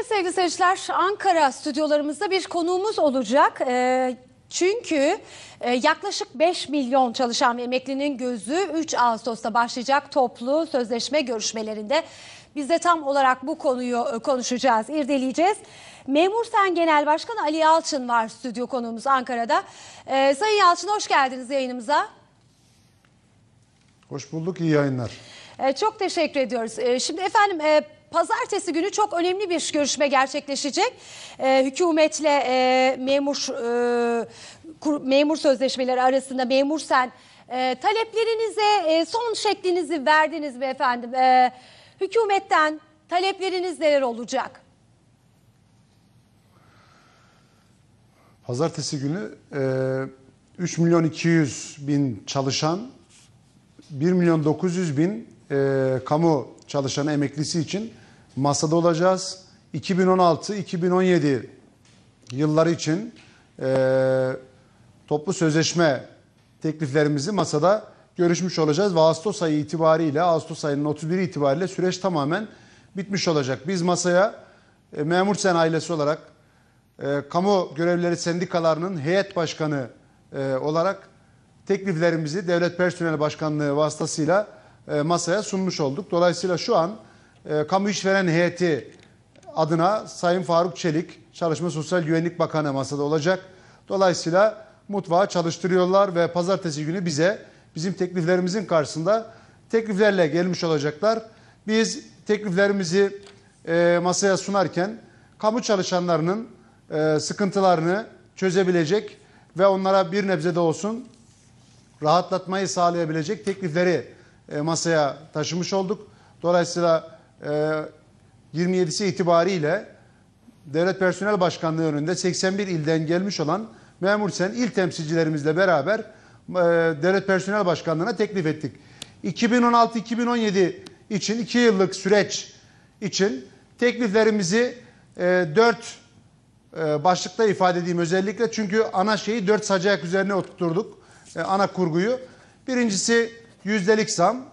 Evet sevgili seyirciler Ankara stüdyolarımızda bir konuğumuz olacak. Ee, çünkü e, yaklaşık 5 milyon çalışan ve emeklinin gözü 3 Ağustos'ta başlayacak toplu sözleşme görüşmelerinde. Biz de tam olarak bu konuyu e, konuşacağız, irdeleyeceğiz. Memur Sen Genel Başkanı Ali Yalçın var stüdyo konuğumuz Ankara'da. Ee, Sayın Yalçın hoş geldiniz yayınımıza. Hoş bulduk, iyi yayınlar. Ee, çok teşekkür ediyoruz. Ee, şimdi efendim... E, pazartesi günü çok önemli bir görüşme gerçekleşecek. E, hükümetle e, memur e, kur, memur sözleşmeleri arasında memur sen e, taleplerinize e, son şeklinizi verdiniz mi efendim? E, hükümetten talepleriniz neler olacak? Pazartesi günü e, 3 milyon 200 bin çalışan 1 milyon 900 bin e, kamu çalışanı emeklisi için masada olacağız. 2016-2017 yılları için e, toplu sözleşme tekliflerimizi masada görüşmüş olacağız ve Ağustos ayı itibariyle Ağustos ayının 31 itibariyle süreç tamamen bitmiş olacak. Biz masaya e, memur sen ailesi olarak e, kamu görevlileri sendikalarının heyet başkanı e, olarak tekliflerimizi Devlet Personel Başkanlığı vasıtasıyla e, masaya sunmuş olduk. Dolayısıyla şu an e, kamu işveren heyeti adına Sayın Faruk Çelik, Çalışma Sosyal Güvenlik Bakanı masada olacak. Dolayısıyla mutfağı çalıştırıyorlar ve pazartesi günü bize bizim tekliflerimizin karşısında tekliflerle gelmiş olacaklar. Biz tekliflerimizi e, masaya sunarken kamu çalışanlarının e, sıkıntılarını çözebilecek ve onlara bir nebze de olsun rahatlatmayı sağlayabilecek teklifleri e, masaya taşımış olduk. Dolayısıyla 27'si ee, itibariyle Devlet Personel Başkanlığı önünde 81 ilden gelmiş olan Memur Sen il temsilcilerimizle beraber e, Devlet Personel Başkanlığı'na teklif ettik. 2016-2017 için 2 yıllık süreç için tekliflerimizi 4 e, e, başlıkta ifade edeyim özellikle. Çünkü ana şeyi 4 sacayak üzerine oturturduk ana kurguyu. Birincisi yüzdelik zam,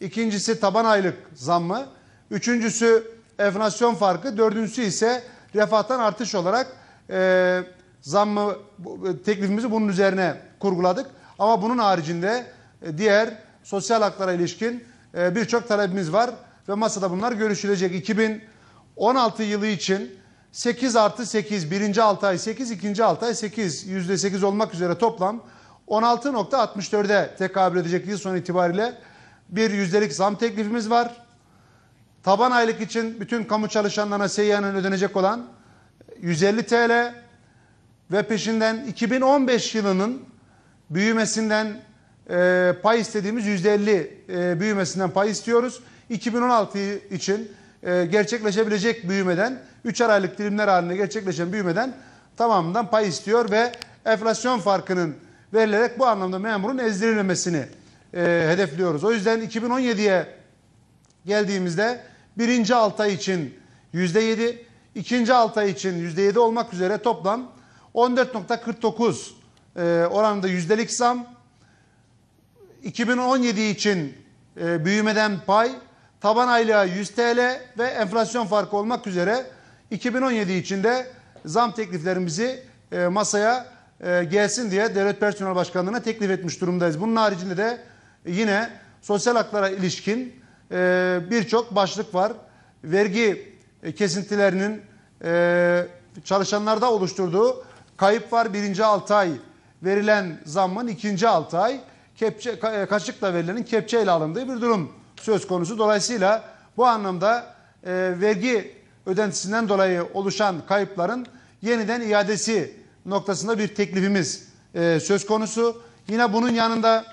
ikincisi taban aylık zammı, Üçüncüsü enflasyon farkı. Dördüncüsü ise refahtan artış olarak e, zammı e, teklifimizi bunun üzerine kurguladık. Ama bunun haricinde e, diğer sosyal haklara ilişkin e, birçok talebimiz var ve masada bunlar görüşülecek. 2016 yılı için 8 artı 8, birinci 6 ay 8, ikinci 6 ay 8, yüzde 8 olmak üzere toplam 16.64'e tekabül edecek yıl sonu itibariyle bir yüzdelik zam teklifimiz var. Taban aylık için bütün kamu çalışanlarına seyyanen ödenecek olan 150 e, TL ve peşinden 2015 yılının büyümesinden e, pay istediğimiz %50 e, büyümesinden pay istiyoruz. 2016 için e, gerçekleşebilecek büyümeden 3 aylık dilimler halinde gerçekleşen büyümeden tamamından pay istiyor ve enflasyon farkının verilerek bu anlamda memurun ezdirilmesini e, hedefliyoruz. O yüzden 2017'ye geldiğimizde birinci altı için yüzde yedi, ikinci altı için yüzde yedi olmak üzere toplam 14.49 e, oranında yüzdelik zam. 2017 için e, büyümeden pay, taban aylığa 100 TL ve enflasyon farkı olmak üzere 2017 için de zam tekliflerimizi e, masaya e, gelsin diye Devlet Personel Başkanlığı'na teklif etmiş durumdayız. Bunun haricinde de yine sosyal haklara ilişkin e, birçok başlık var. Vergi e, kesintilerinin e, çalışanlarda oluşturduğu kayıp var birinci 6 ay verilen zammın ikinci 6 ay kepçe, ka, e, verilenin kepçeyle alındığı bir durum söz konusu. Dolayısıyla bu anlamda vergi ödentisinden dolayı oluşan kayıpların yeniden iadesi noktasında bir teklifimiz söz konusu. Yine bunun yanında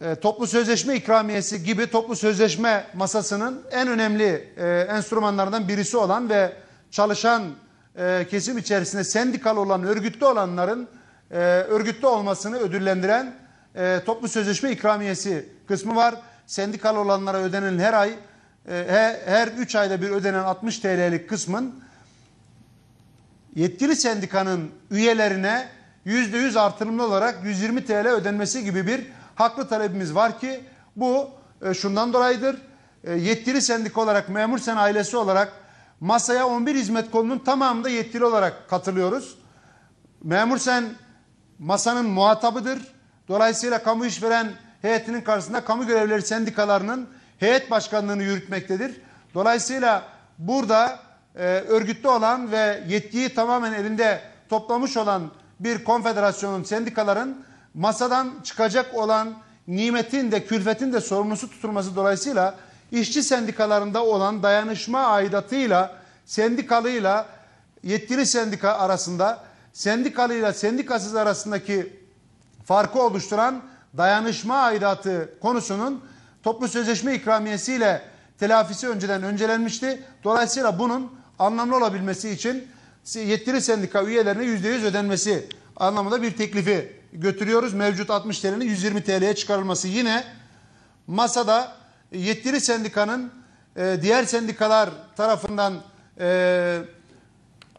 e, toplu sözleşme ikramiyesi gibi toplu sözleşme masasının en önemli e, enstrümanlarından birisi olan ve çalışan e, kesim içerisinde sendikal olan, örgütlü olanların örgütlü olmasını ödüllendiren toplu sözleşme ikramiyesi kısmı var. Sendikal olanlara ödenen her ay, her 3 ayda bir ödenen 60 TL'lik kısmın yetkili sendikanın üyelerine %100 artırımlı olarak 120 TL ödenmesi gibi bir haklı talebimiz var ki bu e, şundan dolayıdır. E, yetkili sendik olarak memur sen ailesi olarak masaya 11 hizmet kolunun tamamında yetkili olarak katılıyoruz. Memur sen masanın muhatabıdır. Dolayısıyla kamu işveren heyetinin karşısında kamu görevleri sendikalarının heyet başkanlığını yürütmektedir. Dolayısıyla burada e, örgütlü olan ve yetkiyi tamamen elinde toplamış olan bir konfederasyonun sendikaların masadan çıkacak olan nimetin de külfetin de sorumlusu tutulması dolayısıyla işçi sendikalarında olan dayanışma aidatıyla sendikalıyla yetkili sendika arasında sendikalıyla sendikasız arasındaki farkı oluşturan dayanışma aidatı konusunun toplu sözleşme ikramiyesiyle telafisi önceden öncelenmişti. Dolayısıyla bunun anlamlı olabilmesi için yetkili sendika üyelerine yüzde yüz ödenmesi anlamında bir teklifi götürüyoruz. Mevcut 60 TL'nin 120 TL'ye çıkarılması. Yine masada yetkili sendikanın e, diğer sendikalar tarafından e,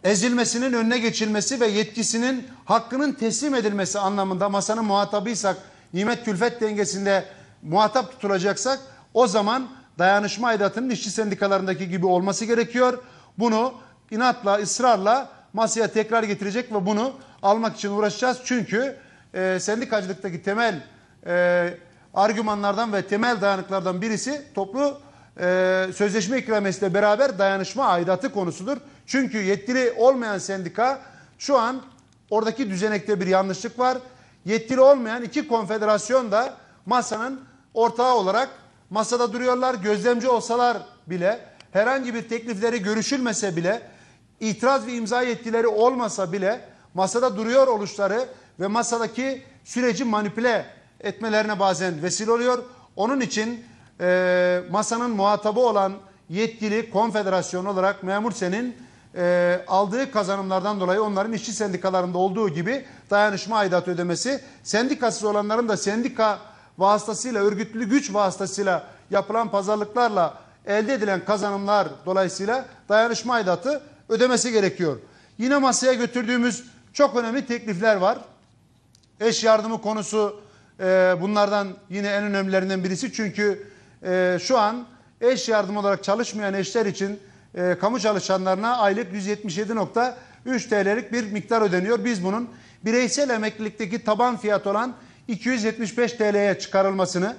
ezilmesinin önüne geçilmesi ve yetkisinin hakkının teslim edilmesi anlamında masanın muhatabıysak nimet külfet dengesinde muhatap tutulacaksak o zaman dayanışma aidatının işçi sendikalarındaki gibi olması gerekiyor. Bunu inatla ısrarla masaya tekrar getirecek ve bunu almak için uğraşacağız. Çünkü e, sendikacılıktaki temel e, argümanlardan ve temel dayanıklardan birisi toplu e, sözleşme ikramesiyle beraber dayanışma aidatı konusudur. Çünkü yetkili olmayan sendika şu an oradaki düzenekte bir yanlışlık var. Yetkili olmayan iki konfederasyon da masanın ortağı olarak masada duruyorlar. Gözlemci olsalar bile herhangi bir teklifleri görüşülmese bile itiraz ve imza yetkileri olmasa bile masada duruyor oluşları ve masadaki süreci manipüle etmelerine bazen vesile oluyor. Onun için e, masanın muhatabı olan yetkili konfederasyon olarak memur senin e, aldığı kazanımlardan dolayı onların işçi sendikalarında olduğu gibi dayanışma aidat ödemesi sendikasız olanların da sendika vasıtasıyla örgütlü güç vasıtasıyla yapılan pazarlıklarla elde edilen kazanımlar dolayısıyla dayanışma aidatı ödemesi gerekiyor. Yine masaya götürdüğümüz çok önemli teklifler var. Eş yardımı konusu e, bunlardan yine en önemlilerinden birisi. Çünkü e, şu an eş yardım olarak çalışmayan eşler için e, kamu çalışanlarına aylık 177.3 TL'lik bir miktar ödeniyor. Biz bunun bireysel emeklilikteki taban fiyat olan 275 TL'ye çıkarılmasını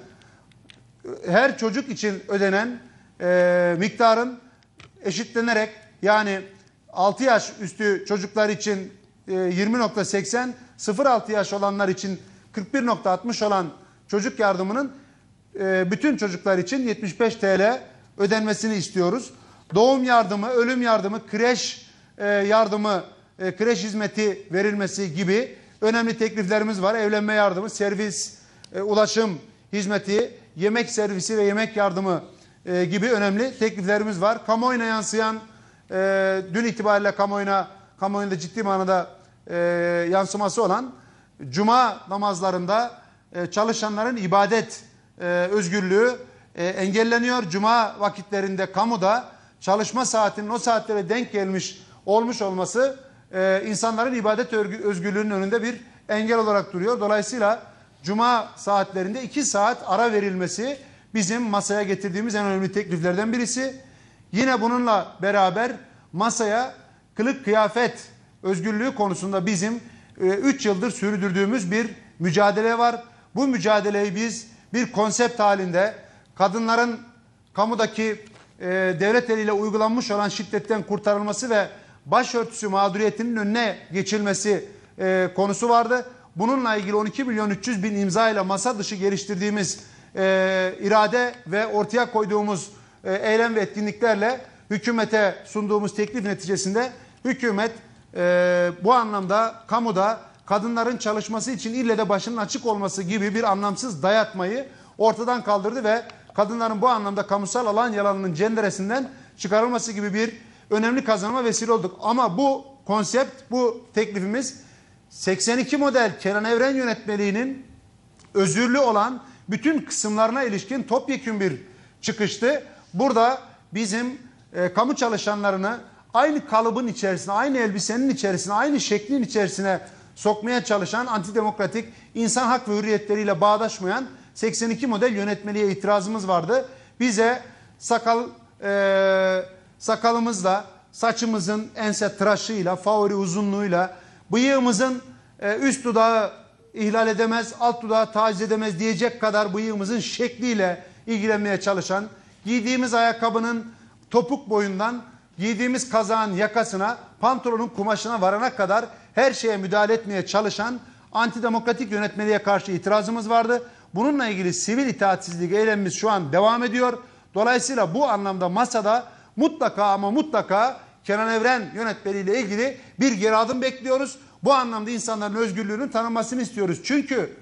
her çocuk için ödenen e, miktarın eşitlenerek yani 6 yaş üstü çocuklar için e, 20.80 0-6 yaş olanlar için 41.60 olan çocuk yardımının e, bütün çocuklar için 75 TL ödenmesini istiyoruz. Doğum yardımı, ölüm yardımı, kreş e, yardımı, e, kreş hizmeti verilmesi gibi önemli tekliflerimiz var. Evlenme yardımı, servis, e, ulaşım hizmeti, yemek servisi ve yemek yardımı e, gibi önemli tekliflerimiz var. Kamuoyuna yansıyan, e, dün itibariyle kamuoyuna, kamuoyunda ciddi manada e, yansıması olan cuma namazlarında e, çalışanların ibadet e, özgürlüğü e, engelleniyor. Cuma vakitlerinde kamuda çalışma saatinin o saatlere denk gelmiş olmuş olması e, insanların ibadet özgürlüğünün önünde bir engel olarak duruyor. Dolayısıyla cuma saatlerinde iki saat ara verilmesi bizim masaya getirdiğimiz en önemli tekliflerden birisi. Yine bununla beraber masaya kılık kıyafet özgürlüğü konusunda bizim 3 e, yıldır sürdürdüğümüz bir mücadele var. Bu mücadeleyi biz bir konsept halinde kadınların kamudaki e, devlet eliyle uygulanmış olan şiddetten kurtarılması ve başörtüsü mağduriyetinin önüne geçilmesi e, konusu vardı. Bununla ilgili 12 milyon 300 bin imza ile masa dışı geliştirdiğimiz e, irade ve ortaya koyduğumuz e, eylem ve etkinliklerle hükümete sunduğumuz teklif neticesinde hükümet e, bu anlamda kamuda kadınların çalışması için ille de başının açık olması gibi bir anlamsız dayatmayı ortadan kaldırdı ve kadınların bu anlamda kamusal alan yalanının cenderesinden çıkarılması gibi bir önemli kazanma vesile olduk. Ama bu konsept, bu teklifimiz 82 model Kenan Evren yönetmeliğinin özürlü olan bütün kısımlarına ilişkin topyekün bir çıkıştı. Burada bizim e, kamu çalışanlarını aynı kalıbın içerisine, aynı elbisenin içerisine, aynı şeklin içerisine sokmaya çalışan antidemokratik, insan hak ve hürriyetleriyle bağdaşmayan 82 model yönetmeliğe itirazımız vardı. Bize sakal e, sakalımızla, saçımızın ense tıraşıyla, favori uzunluğuyla, bıyığımızın e, üst dudağı ihlal edemez, alt dudağı taciz edemez diyecek kadar bıyığımızın şekliyle ilgilenmeye çalışan, giydiğimiz ayakkabının topuk boyundan giydiğimiz kazağın yakasına, pantolonun kumaşına varana kadar her şeye müdahale etmeye çalışan antidemokratik yönetmeliğe karşı itirazımız vardı. Bununla ilgili sivil itaatsizlik eylemimiz şu an devam ediyor. Dolayısıyla bu anlamda masada mutlaka ama mutlaka Kenan Evren yönetmeliği ile ilgili bir geri adım bekliyoruz. Bu anlamda insanların özgürlüğünün tanınmasını istiyoruz. Çünkü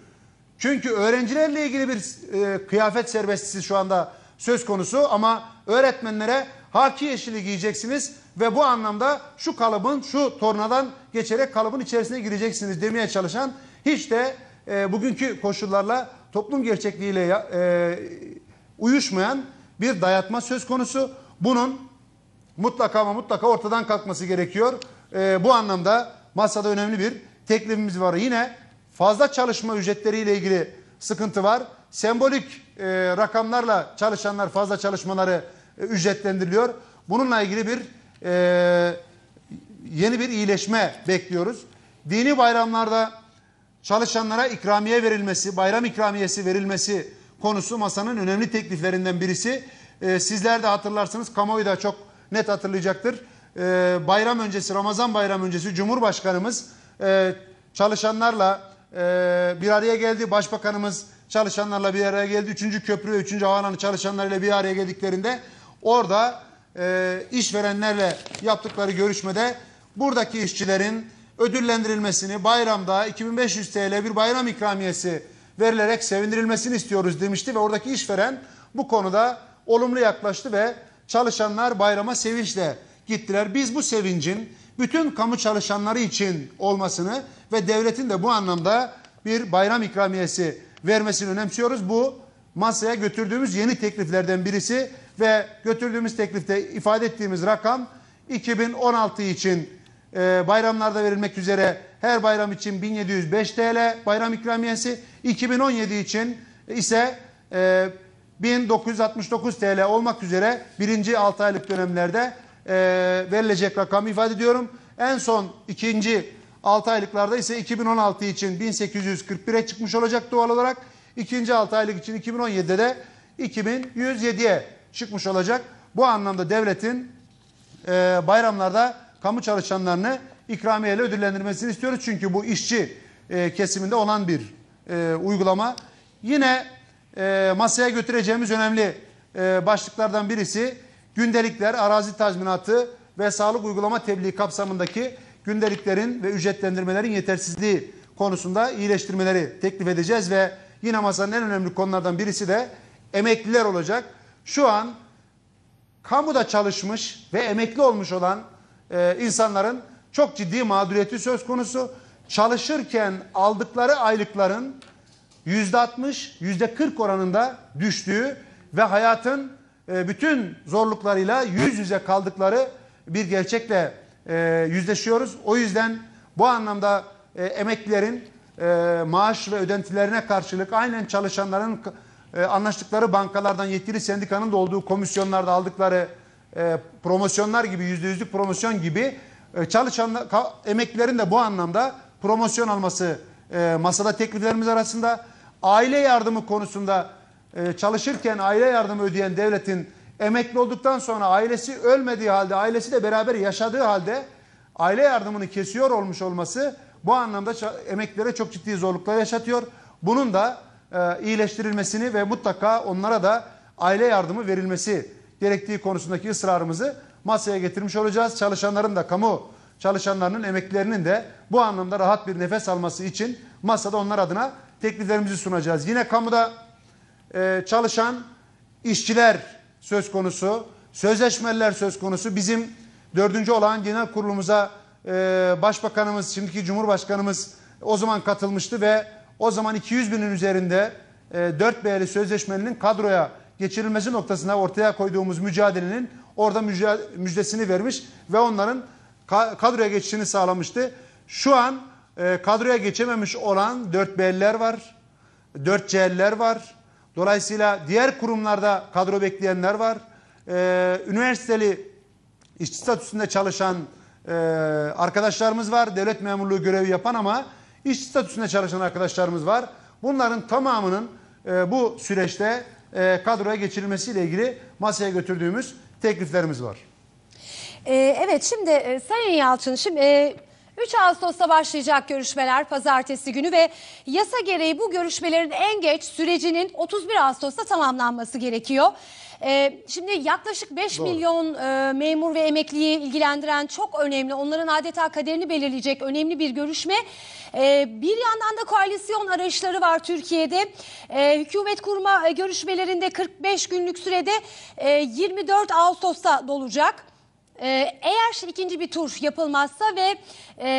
çünkü öğrencilerle ilgili bir e, kıyafet serbestisi şu anda söz konusu ama öğretmenlere Haki yeşili giyeceksiniz ve bu anlamda şu kalıbın şu tornadan geçerek kalıbın içerisine gireceksiniz demeye çalışan hiç de e, bugünkü koşullarla toplum gerçekliğiyle e, uyuşmayan bir dayatma söz konusu. Bunun mutlaka ama mutlaka ortadan kalkması gerekiyor. E, bu anlamda masada önemli bir teklifimiz var. Yine fazla çalışma ücretleriyle ilgili sıkıntı var. Sembolik e, rakamlarla çalışanlar fazla çalışmaları e, ücretlendiriliyor. Bununla ilgili bir e, yeni bir iyileşme bekliyoruz. Dini bayramlarda çalışanlara ikramiye verilmesi, bayram ikramiyesi verilmesi konusu masanın önemli tekliflerinden birisi. E, sizler de hatırlarsınız, kamuoyu da çok net hatırlayacaktır. E, bayram öncesi, Ramazan bayram öncesi Cumhurbaşkanımız e, çalışanlarla e, bir araya geldi. Başbakanımız çalışanlarla bir araya geldi. Üçüncü köprü ve üçüncü havaalanı çalışanlarıyla bir araya geldiklerinde Orada e, işverenlerle yaptıkları görüşmede buradaki işçilerin ödüllendirilmesini bayramda 2500 TL bir bayram ikramiyesi verilerek sevindirilmesini istiyoruz demişti ve oradaki işveren bu konuda olumlu yaklaştı ve çalışanlar bayrama sevinçle gittiler. Biz bu sevincin bütün kamu çalışanları için olmasını ve devletin de bu anlamda bir bayram ikramiyesi vermesini önemsiyoruz. Bu masaya götürdüğümüz yeni tekliflerden birisi ve götürdüğümüz teklifte ifade ettiğimiz rakam 2016 için e, bayramlarda verilmek üzere her bayram için 1705 TL bayram ikramiyesi 2017 için ise e, 1969 TL olmak üzere birinci 6 aylık dönemlerde e, verilecek rakamı ifade ediyorum. En son ikinci 6 aylıklarda ise 2016 için 1841'e çıkmış olacak doğal olarak. İkinci 6 aylık için 2017'de de 2107'ye çıkmış olacak. Bu anlamda devletin e, bayramlarda kamu çalışanlarını ikramiyeyle ödüllendirmesini istiyoruz. Çünkü bu işçi e, kesiminde olan bir e, uygulama. Yine e, masaya götüreceğimiz önemli e, başlıklardan birisi gündelikler, arazi tazminatı ve sağlık uygulama tebliği kapsamındaki gündeliklerin ve ücretlendirmelerin yetersizliği konusunda iyileştirmeleri teklif edeceğiz ve yine masanın en önemli konulardan birisi de emekliler olacak şu an kamuda çalışmış ve emekli olmuş olan e, insanların çok ciddi mağduriyeti söz konusu. Çalışırken aldıkları aylıkların yüzde %60, yüzde %40 oranında düştüğü ve hayatın e, bütün zorluklarıyla yüz yüze kaldıkları bir gerçekle e, yüzleşiyoruz. O yüzden bu anlamda e, emeklilerin e, maaş ve ödentilerine karşılık aynen çalışanların e, anlaştıkları bankalardan yetkili sendikanın da olduğu komisyonlarda aldıkları e, promosyonlar gibi yüzde yüzlük promosyon gibi e, çalışan emeklilerin de bu anlamda promosyon alması masada tekliflerimiz arasında aile yardımı konusunda çalışırken aile yardımı ödeyen devletin emekli olduktan sonra ailesi ölmediği halde ailesi de beraber yaşadığı halde aile yardımını kesiyor olmuş olması bu anlamda emeklilere çok ciddi zorluklar yaşatıyor. Bunun da e, iyileştirilmesini ve mutlaka onlara da aile yardımı verilmesi gerektiği konusundaki ısrarımızı masaya getirmiş olacağız. Çalışanların da kamu çalışanlarının emeklerinin de bu anlamda rahat bir nefes alması için masada onlar adına tekliflerimizi sunacağız. Yine kamuda e, çalışan işçiler söz konusu, sözleşmeler söz konusu. Bizim dördüncü olan genel kurulumuza e, başbakanımız, şimdiki cumhurbaşkanımız o zaman katılmıştı ve o zaman 200 binin üzerinde e, 4 B'li sözleşmenin kadroya geçirilmesi noktasında ortaya koyduğumuz mücadelenin orada müjde, müjdesini vermiş ve onların kadroya geçişini sağlamıştı. Şu an e, kadroya geçememiş olan 4 B'liler var, 4 C'liler var. Dolayısıyla diğer kurumlarda kadro bekleyenler var. E, üniversiteli işçi statüsünde çalışan e, arkadaşlarımız var. Devlet memurluğu görevi yapan ama İş statüsünde çalışan arkadaşlarımız var. Bunların tamamının e, bu süreçte e, kadroya geçirilmesiyle ilgili masaya götürdüğümüz tekliflerimiz var. Ee, evet şimdi e, Sayın Yalçın şimdi e, 3 Ağustos'ta başlayacak görüşmeler pazartesi günü ve yasa gereği bu görüşmelerin en geç sürecinin 31 Ağustos'ta tamamlanması gerekiyor. Ee, şimdi yaklaşık 5 Doğru. milyon e, memur ve emekliyi ilgilendiren çok önemli, onların adeta kaderini belirleyecek önemli bir görüşme. Ee, bir yandan da koalisyon arayışları var Türkiye'de. Ee, hükümet kurma e, görüşmelerinde 45 günlük sürede e, 24 Ağustos'ta dolacak. Ee, eğer ikinci bir tur yapılmazsa ve e,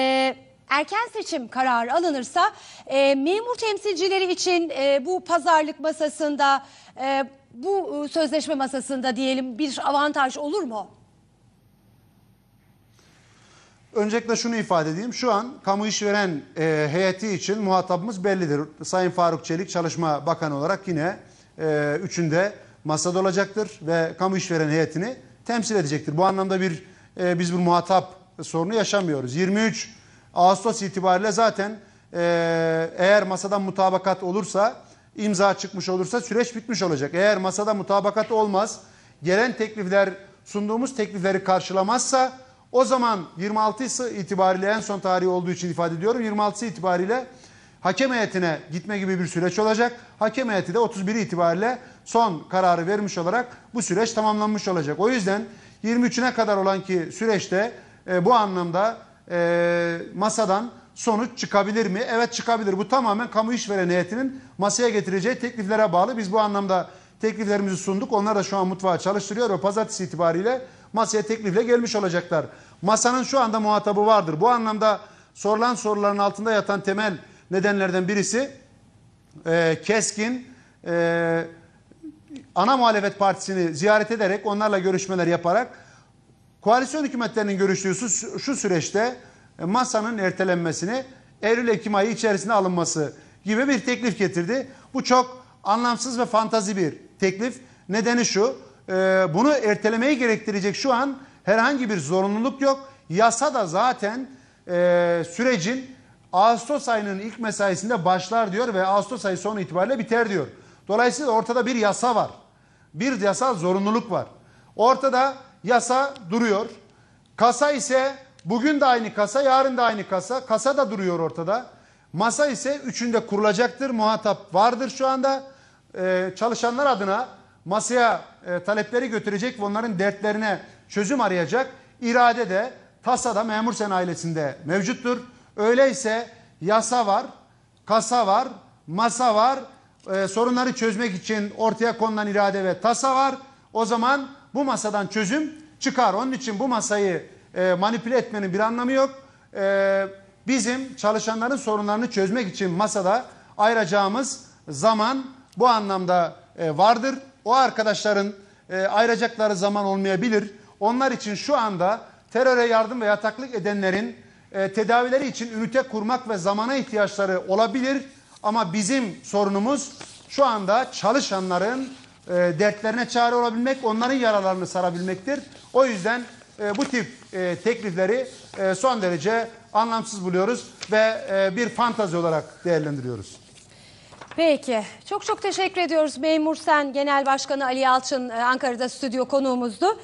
erken seçim kararı alınırsa e, memur temsilcileri için e, bu pazarlık masasında e, bu e, sözleşme masasında diyelim bir avantaj olur mu? Öncelikle şunu ifade edeyim. Şu an kamu işveren e, heyeti için muhatabımız bellidir. Sayın Faruk Çelik Çalışma Bakanı olarak yine e, üçünde masada olacaktır ve kamu işveren heyetini temsil edecektir. Bu anlamda bir e, biz bir muhatap sorunu yaşamıyoruz. 23 Ağustos itibariyle zaten e, eğer masadan mutabakat olursa imza çıkmış olursa süreç bitmiş olacak. Eğer masada mutabakat olmaz gelen teklifler sunduğumuz teklifleri karşılamazsa o zaman 26'sı itibariyle en son tarihi olduğu için ifade ediyorum 26'sı itibariyle Hakem heyetine gitme gibi bir süreç olacak. Hakem heyeti de 31 itibariyle son kararı vermiş olarak bu süreç tamamlanmış olacak. O yüzden 23'üne kadar olan ki süreçte e, bu anlamda e, masadan sonuç çıkabilir mi? Evet çıkabilir. Bu tamamen kamu işveren heyetinin masaya getireceği tekliflere bağlı. Biz bu anlamda tekliflerimizi sunduk. Onlar da şu an mutfağa çalıştırıyor ve pazartesi itibariyle masaya teklifle gelmiş olacaklar. Masanın şu anda muhatabı vardır. Bu anlamda sorulan soruların altında yatan temel Nedenlerden birisi e, keskin e, ana muhalefet partisini ziyaret ederek onlarla görüşmeler yaparak koalisyon hükümetlerinin görüştüğü şu, şu süreçte e, masanın ertelenmesini Eylül-Ekim ayı içerisinde alınması gibi bir teklif getirdi. Bu çok anlamsız ve fantazi bir teklif. Nedeni şu, e, bunu ertelemeyi gerektirecek şu an herhangi bir zorunluluk yok. Yasa da zaten e, sürecin Ağustos ayının ilk mesaisinde başlar diyor ve Ağustos ayı sonu itibariyle biter diyor. Dolayısıyla ortada bir yasa var. Bir yasal zorunluluk var. Ortada yasa duruyor. Kasa ise bugün de aynı kasa, yarın da aynı kasa. Kasa da duruyor ortada. Masa ise üçünde kurulacaktır. Muhatap vardır şu anda. Ee, çalışanlar adına masaya e, talepleri götürecek ve onların dertlerine çözüm arayacak irade de TASA'da memur sen ailesinde mevcuttur. Öyleyse yasa var, kasa var, masa var. E, sorunları çözmek için ortaya konulan irade ve tasa var. O zaman bu masadan çözüm çıkar. Onun için bu masayı e, manipüle etmenin bir anlamı yok. E, bizim çalışanların sorunlarını çözmek için masada ayıracağımız zaman bu anlamda e, vardır. O arkadaşların e, ayıracakları zaman olmayabilir. Onlar için şu anda teröre yardım ve yataklık edenlerin e, tedavileri için ünite kurmak ve zamana ihtiyaçları olabilir. Ama bizim sorunumuz şu anda çalışanların e, dertlerine çare olabilmek, onların yaralarını sarabilmektir. O yüzden e, bu tip e, teklifleri e, son derece anlamsız buluyoruz ve e, bir fantazi olarak değerlendiriyoruz. Peki. Çok çok teşekkür ediyoruz Memur Sen Genel Başkanı Ali Yalçın e, Ankara'da stüdyo konuğumuzdu.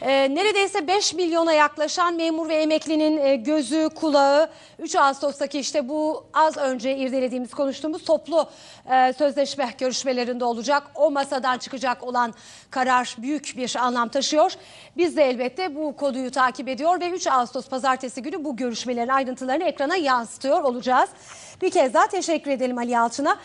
E, neredeyse 5 milyona yaklaşan memur ve emeklinin e, gözü, kulağı 3 Ağustos'taki işte bu az önce irdelediğimiz, konuştuğumuz toplu e, sözleşme görüşmelerinde olacak. O masadan çıkacak olan karar büyük bir anlam taşıyor. Biz de elbette bu konuyu takip ediyor ve 3 Ağustos pazartesi günü bu görüşmelerin ayrıntılarını ekrana yansıtıyor olacağız. Bir kez daha teşekkür edelim Ali Yalçın'a.